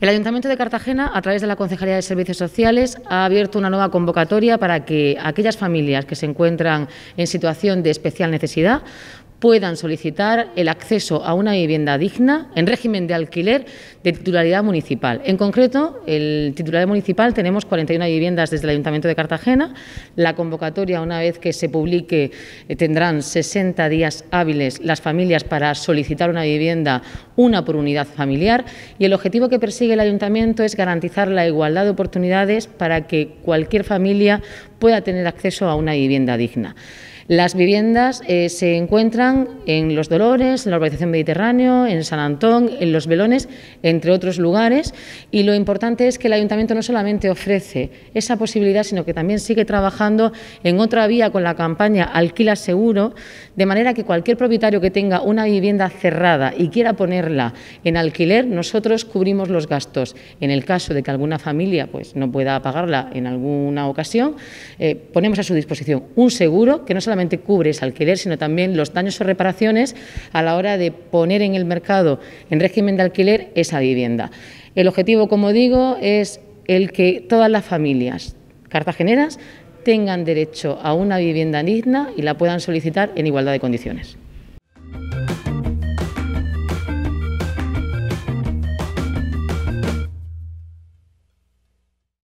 El Ayuntamiento de Cartagena, a través de la Concejalía de Servicios Sociales, ha abierto una nueva convocatoria para que aquellas familias que se encuentran en situación de especial necesidad puedan solicitar el acceso a una vivienda digna en régimen de alquiler de titularidad municipal. En concreto, el titularidad municipal tenemos 41 viviendas desde el Ayuntamiento de Cartagena. La convocatoria, una vez que se publique, eh, tendrán 60 días hábiles las familias para solicitar una vivienda, una por unidad familiar. Y el objetivo que persigue el Ayuntamiento es garantizar la igualdad de oportunidades para que cualquier familia pueda tener acceso a una vivienda digna. Las viviendas eh, se encuentran en Los Dolores, en la Organización Mediterráneo, en San Antón, en Los Velones, entre otros lugares. Y lo importante es que el ayuntamiento no solamente ofrece esa posibilidad, sino que también sigue trabajando en otra vía con la campaña Alquila Seguro, de manera que cualquier propietario que tenga una vivienda cerrada y quiera ponerla en alquiler, nosotros cubrimos los gastos. En el caso de que alguna familia pues, no pueda pagarla en alguna ocasión, eh, ponemos a su disposición un seguro que no solamente cubre ese alquiler, sino también los daños o reparaciones a la hora de poner en el mercado, en régimen de alquiler, esa vivienda. El objetivo, como digo, es el que todas las familias cartageneras tengan derecho a una vivienda digna y la puedan solicitar en igualdad de condiciones.